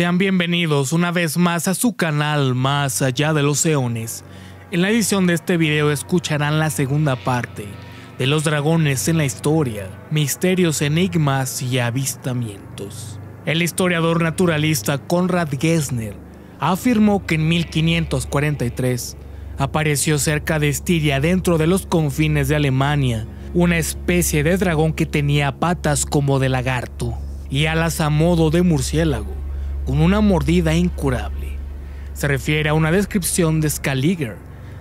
Sean bienvenidos una vez más a su canal Más Allá de los Eones. En la edición de este video escucharán la segunda parte de los dragones en la historia, misterios, enigmas y avistamientos. El historiador naturalista Konrad Gessner afirmó que en 1543 apareció cerca de Estiria dentro de los confines de Alemania una especie de dragón que tenía patas como de lagarto y alas a modo de murciélago con una mordida incurable. Se refiere a una descripción de Scaliger,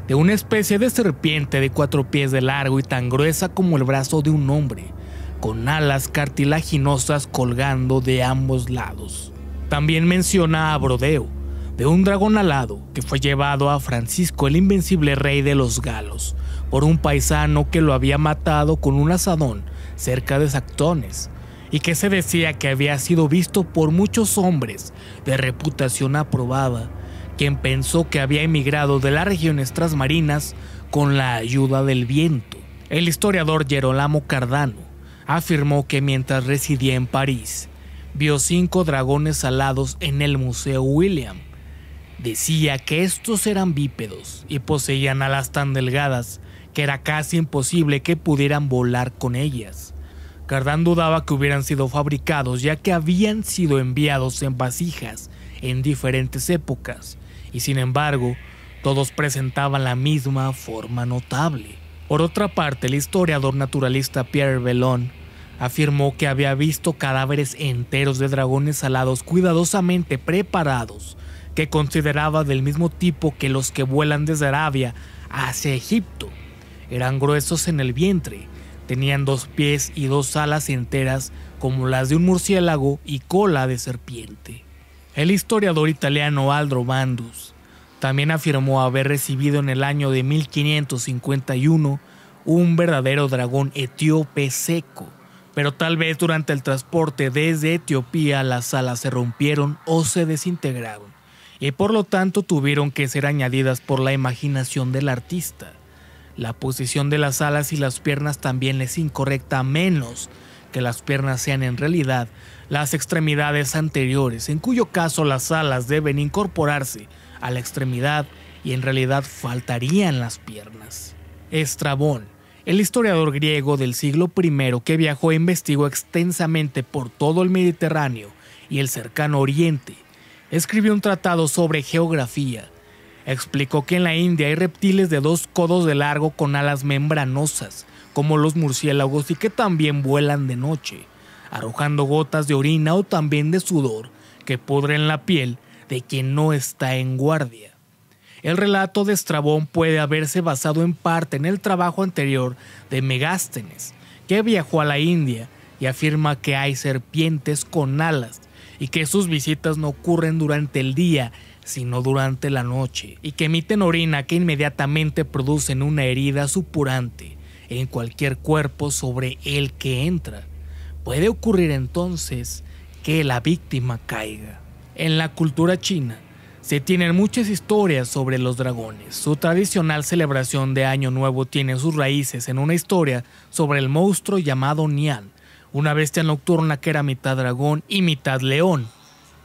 de una especie de serpiente de cuatro pies de largo y tan gruesa como el brazo de un hombre, con alas cartilaginosas colgando de ambos lados. También menciona a Brodeo, de un dragón alado que fue llevado a Francisco el invencible rey de los galos por un paisano que lo había matado con un asadón cerca de Sactones, y que se decía que había sido visto por muchos hombres de reputación aprobada, quien pensó que había emigrado de las regiones transmarinas con la ayuda del viento. El historiador Gerolamo Cardano afirmó que mientras residía en París, vio cinco dragones alados en el Museo William. Decía que estos eran bípedos y poseían alas tan delgadas que era casi imposible que pudieran volar con ellas. Cardán dudaba que hubieran sido fabricados ya que habían sido enviados en vasijas en diferentes épocas y sin embargo todos presentaban la misma forma notable. Por otra parte, el historiador naturalista Pierre Bellon afirmó que había visto cadáveres enteros de dragones alados cuidadosamente preparados, que consideraba del mismo tipo que los que vuelan desde Arabia hacia Egipto. Eran gruesos en el vientre, Tenían dos pies y dos alas enteras como las de un murciélago y cola de serpiente. El historiador italiano Aldro Bandus también afirmó haber recibido en el año de 1551 un verdadero dragón etíope seco, pero tal vez durante el transporte desde Etiopía las alas se rompieron o se desintegraron, y por lo tanto tuvieron que ser añadidas por la imaginación del artista. La posición de las alas y las piernas también es incorrecta menos que las piernas sean en realidad las extremidades anteriores, en cuyo caso las alas deben incorporarse a la extremidad y en realidad faltarían las piernas. Estrabón, el historiador griego del siglo I que viajó e investigó extensamente por todo el Mediterráneo y el cercano Oriente, escribió un tratado sobre geografía explicó que en la India hay reptiles de dos codos de largo con alas membranosas, como los murciélagos y que también vuelan de noche, arrojando gotas de orina o también de sudor que pudren la piel de quien no está en guardia. El relato de Estrabón puede haberse basado en parte en el trabajo anterior de Megástenes, que viajó a la India y afirma que hay serpientes con alas y que sus visitas no ocurren durante el día sino durante la noche, y que emiten orina que inmediatamente producen una herida supurante en cualquier cuerpo sobre el que entra. Puede ocurrir entonces que la víctima caiga. En la cultura china se tienen muchas historias sobre los dragones. Su tradicional celebración de Año Nuevo tiene sus raíces en una historia sobre el monstruo llamado Nian, una bestia nocturna que era mitad dragón y mitad león,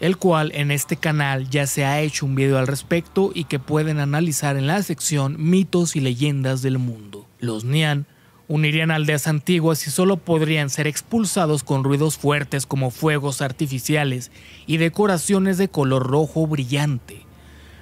el cual en este canal ya se ha hecho un video al respecto y que pueden analizar en la sección mitos y leyendas del mundo. Los Nian unirían aldeas antiguas y solo podrían ser expulsados con ruidos fuertes como fuegos artificiales y decoraciones de color rojo brillante.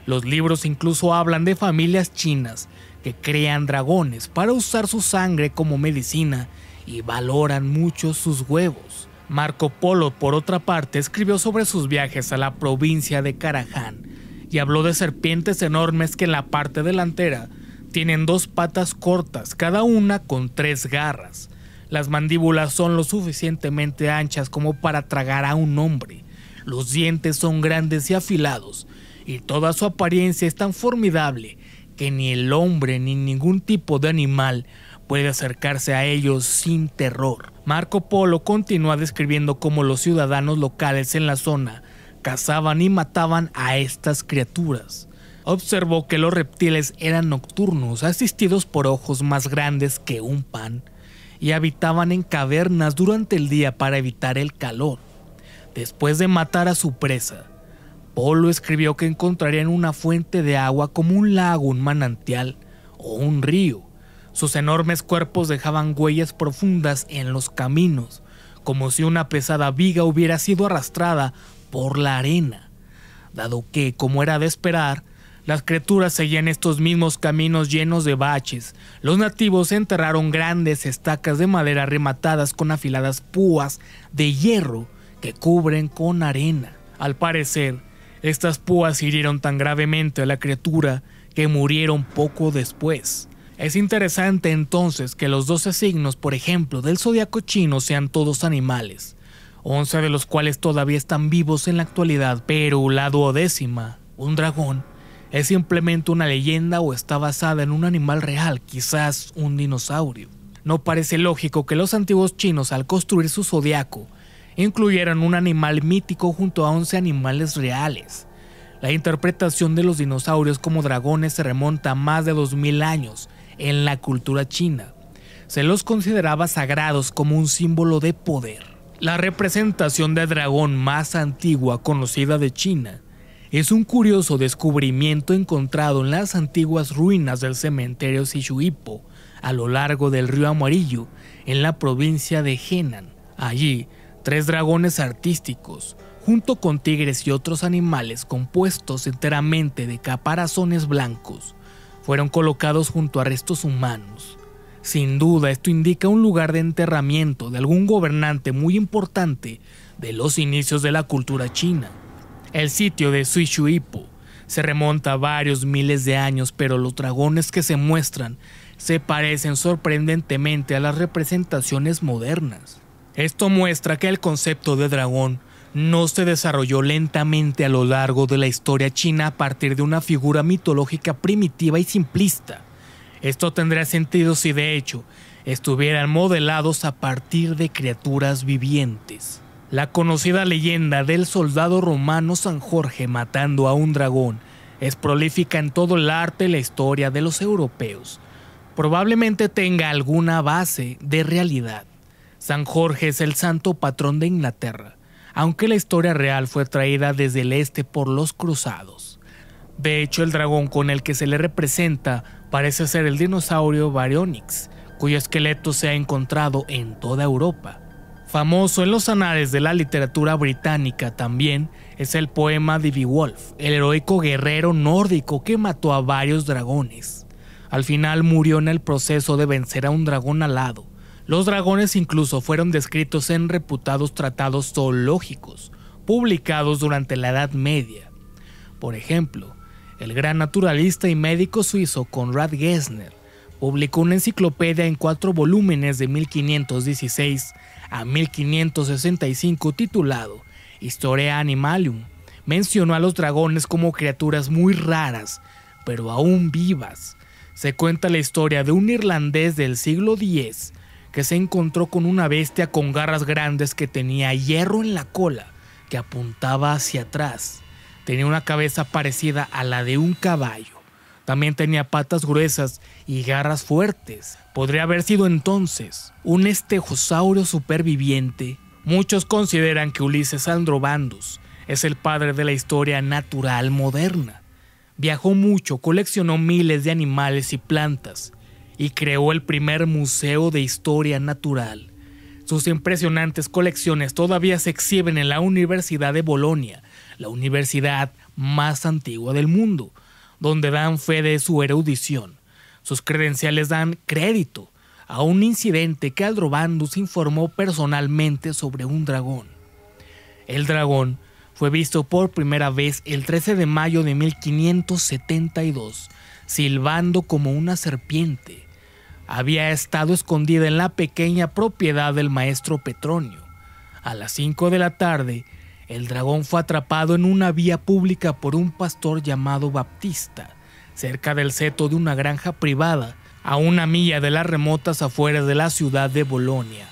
Los libros incluso hablan de familias chinas que crean dragones para usar su sangre como medicina y valoran mucho sus huevos. Marco Polo, por otra parte, escribió sobre sus viajes a la provincia de Caraján y habló de serpientes enormes que en la parte delantera tienen dos patas cortas, cada una con tres garras. Las mandíbulas son lo suficientemente anchas como para tragar a un hombre. Los dientes son grandes y afilados, y toda su apariencia es tan formidable que ni el hombre ni ningún tipo de animal puede acercarse a ellos sin terror. Marco Polo continúa describiendo cómo los ciudadanos locales en la zona cazaban y mataban a estas criaturas. Observó que los reptiles eran nocturnos, asistidos por ojos más grandes que un pan, y habitaban en cavernas durante el día para evitar el calor. Después de matar a su presa, Polo escribió que encontrarían una fuente de agua como un lago, un manantial o un río, sus enormes cuerpos dejaban huellas profundas en los caminos, como si una pesada viga hubiera sido arrastrada por la arena, dado que, como era de esperar, las criaturas seguían estos mismos caminos llenos de baches. Los nativos enterraron grandes estacas de madera rematadas con afiladas púas de hierro que cubren con arena. Al parecer, estas púas hirieron tan gravemente a la criatura que murieron poco después. Es interesante entonces que los 12 signos, por ejemplo, del zodiaco chino sean todos animales, 11 de los cuales todavía están vivos en la actualidad, pero la duodécima, un dragón, es simplemente una leyenda o está basada en un animal real, quizás un dinosaurio. No parece lógico que los antiguos chinos al construir su zodiaco incluyeran un animal mítico junto a 11 animales reales. La interpretación de los dinosaurios como dragones se remonta a más de 2000 años en la cultura china. Se los consideraba sagrados como un símbolo de poder. La representación de dragón más antigua conocida de China es un curioso descubrimiento encontrado en las antiguas ruinas del cementerio Sichuipo, a lo largo del río Amarillo, en la provincia de Henan. Allí, tres dragones artísticos, junto con tigres y otros animales compuestos enteramente de caparazones blancos, fueron colocados junto a restos humanos. Sin duda, esto indica un lugar de enterramiento de algún gobernante muy importante de los inicios de la cultura china. El sitio de Suishuipo se remonta a varios miles de años, pero los dragones que se muestran se parecen sorprendentemente a las representaciones modernas. Esto muestra que el concepto de dragón no se desarrolló lentamente a lo largo de la historia china a partir de una figura mitológica primitiva y simplista. Esto tendría sentido si de hecho estuvieran modelados a partir de criaturas vivientes. La conocida leyenda del soldado romano San Jorge matando a un dragón es prolífica en todo el arte y la historia de los europeos. Probablemente tenga alguna base de realidad. San Jorge es el santo patrón de Inglaterra aunque la historia real fue traída desde el este por los cruzados. De hecho, el dragón con el que se le representa parece ser el dinosaurio Baryonyx, cuyo esqueleto se ha encontrado en toda Europa. Famoso en los anales de la literatura británica también es el poema de Beowulf, el heroico guerrero nórdico que mató a varios dragones. Al final murió en el proceso de vencer a un dragón alado, los dragones incluso fueron descritos en reputados tratados zoológicos, publicados durante la Edad Media. Por ejemplo, el gran naturalista y médico suizo Conrad Gessner publicó una enciclopedia en cuatro volúmenes de 1516 a 1565 titulado Historia Animalium. Mencionó a los dragones como criaturas muy raras, pero aún vivas. Se cuenta la historia de un irlandés del siglo X que se encontró con una bestia con garras grandes que tenía hierro en la cola que apuntaba hacia atrás. Tenía una cabeza parecida a la de un caballo. También tenía patas gruesas y garras fuertes. Podría haber sido entonces un estejosaurio superviviente. Muchos consideran que Ulises Androbandus es el padre de la historia natural moderna. Viajó mucho, coleccionó miles de animales y plantas y creó el primer museo de historia natural. Sus impresionantes colecciones todavía se exhiben en la Universidad de Bolonia, la universidad más antigua del mundo, donde dan fe de su erudición. Sus credenciales dan crédito a un incidente que Aldrobandus... informó personalmente sobre un dragón. El dragón fue visto por primera vez el 13 de mayo de 1572, silbando como una serpiente había estado escondida en la pequeña propiedad del maestro Petronio. A las 5 de la tarde, el dragón fue atrapado en una vía pública por un pastor llamado Baptista, cerca del seto de una granja privada, a una milla de las remotas afueras de la ciudad de Bolonia.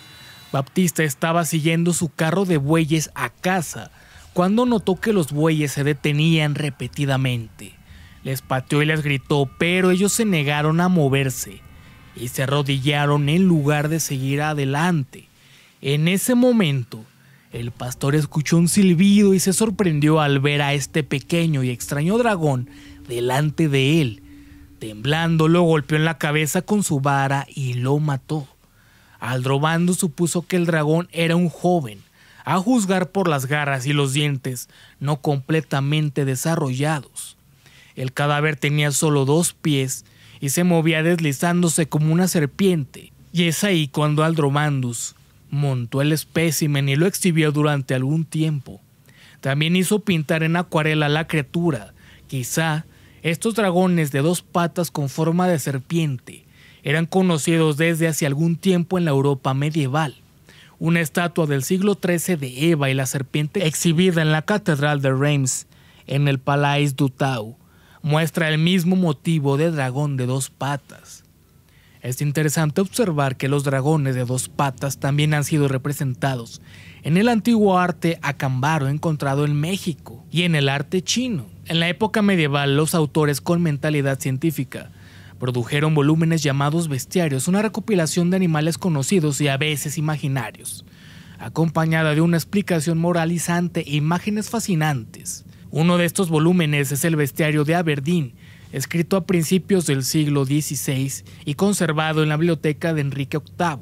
Baptista estaba siguiendo su carro de bueyes a casa, cuando notó que los bueyes se detenían repetidamente. Les pateó y les gritó, pero ellos se negaron a moverse y se arrodillaron en lugar de seguir adelante. En ese momento, el pastor escuchó un silbido y se sorprendió al ver a este pequeño y extraño dragón delante de él. Temblando lo golpeó en la cabeza con su vara y lo mató. Aldrobando supuso que el dragón era un joven, a juzgar por las garras y los dientes no completamente desarrollados. El cadáver tenía solo dos pies y se movía deslizándose como una serpiente. Y es ahí cuando Aldromandus montó el espécimen y lo exhibió durante algún tiempo. También hizo pintar en acuarela la criatura. Quizá estos dragones de dos patas con forma de serpiente eran conocidos desde hace algún tiempo en la Europa medieval. Una estatua del siglo XIII de Eva y la serpiente exhibida en la Catedral de Reims, en el Palais du Tau, muestra el mismo motivo de dragón de dos patas. Es interesante observar que los dragones de dos patas también han sido representados en el antiguo arte acambaro encontrado en México y en el arte chino. En la época medieval, los autores con mentalidad científica produjeron volúmenes llamados bestiarios, una recopilación de animales conocidos y a veces imaginarios, acompañada de una explicación moralizante e imágenes fascinantes. Uno de estos volúmenes es el Bestiario de Aberdeen, escrito a principios del siglo XVI y conservado en la biblioteca de Enrique VIII.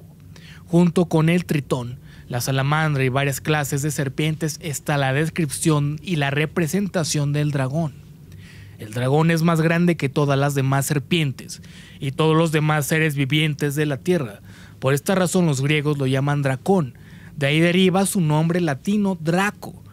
Junto con el tritón, la salamandra y varias clases de serpientes está la descripción y la representación del dragón. El dragón es más grande que todas las demás serpientes y todos los demás seres vivientes de la Tierra. Por esta razón los griegos lo llaman dracón, de ahí deriva su nombre latino Draco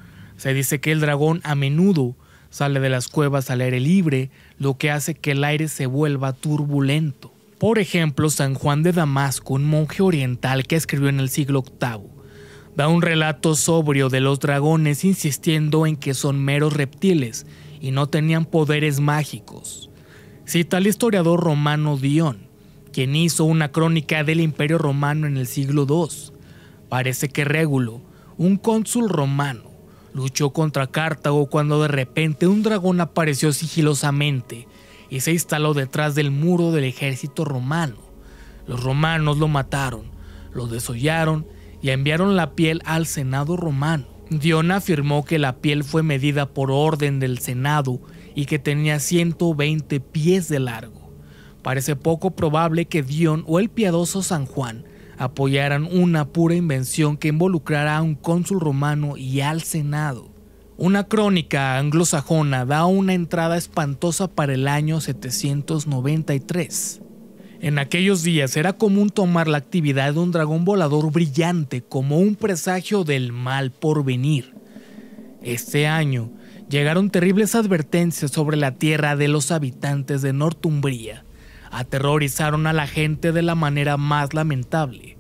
se dice que el dragón a menudo sale de las cuevas al aire libre, lo que hace que el aire se vuelva turbulento. Por ejemplo, San Juan de Damasco, un monje oriental que escribió en el siglo VIII, da un relato sobrio de los dragones insistiendo en que son meros reptiles y no tenían poderes mágicos. Cita al historiador romano Dion, quien hizo una crónica del Imperio Romano en el siglo II. Parece que Régulo, un cónsul romano, Luchó contra Cartago cuando de repente un dragón apareció sigilosamente y se instaló detrás del muro del ejército romano. Los romanos lo mataron, lo desollaron y enviaron la piel al Senado romano. Dion afirmó que la piel fue medida por orden del Senado y que tenía 120 pies de largo. Parece poco probable que Dion o el piadoso San Juan apoyaran una pura invención que involucrara a un cónsul romano y al Senado. Una crónica anglosajona da una entrada espantosa para el año 793. En aquellos días era común tomar la actividad de un dragón volador brillante como un presagio del mal por venir. Este año llegaron terribles advertencias sobre la tierra de los habitantes de Northumbria aterrorizaron a la gente de la manera más lamentable.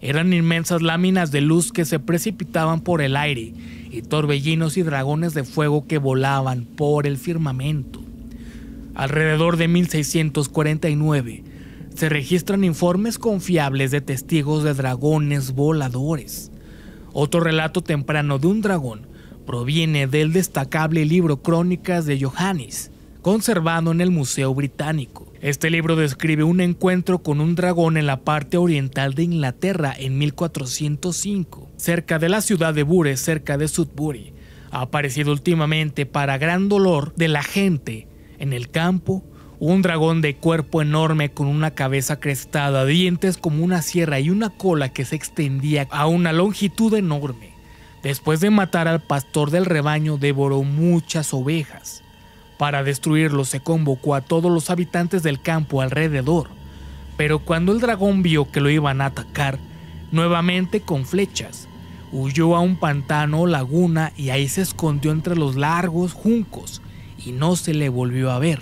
Eran inmensas láminas de luz que se precipitaban por el aire y torbellinos y dragones de fuego que volaban por el firmamento. Alrededor de 1649 se registran informes confiables de testigos de dragones voladores. Otro relato temprano de un dragón proviene del destacable libro Crónicas de Johannes, conservado en el Museo Británico. Este libro describe un encuentro con un dragón en la parte oriental de Inglaterra en 1405, cerca de la ciudad de Bure, cerca de Sudbury. Ha aparecido últimamente, para gran dolor de la gente, en el campo, un dragón de cuerpo enorme con una cabeza crestada, dientes como una sierra y una cola que se extendía a una longitud enorme. Después de matar al pastor del rebaño, devoró muchas ovejas. Para destruirlo se convocó a todos los habitantes del campo alrededor, pero cuando el dragón vio que lo iban a atacar, nuevamente con flechas, huyó a un pantano o laguna y ahí se escondió entre los largos juncos y no se le volvió a ver.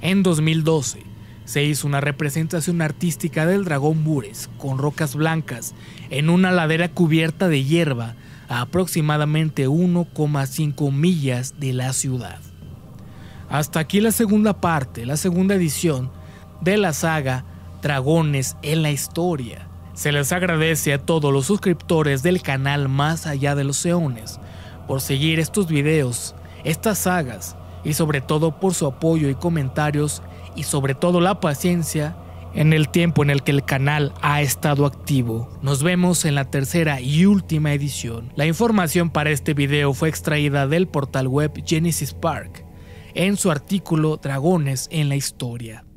En 2012 se hizo una representación artística del dragón Bures con rocas blancas en una ladera cubierta de hierba a aproximadamente 1,5 millas de la ciudad. Hasta aquí la segunda parte, la segunda edición de la saga Dragones en la Historia. Se les agradece a todos los suscriptores del canal Más Allá de los Eones por seguir estos videos, estas sagas y sobre todo por su apoyo y comentarios y sobre todo la paciencia en el tiempo en el que el canal ha estado activo. Nos vemos en la tercera y última edición. La información para este video fue extraída del portal web Genesis Park en su artículo Dragones en la Historia.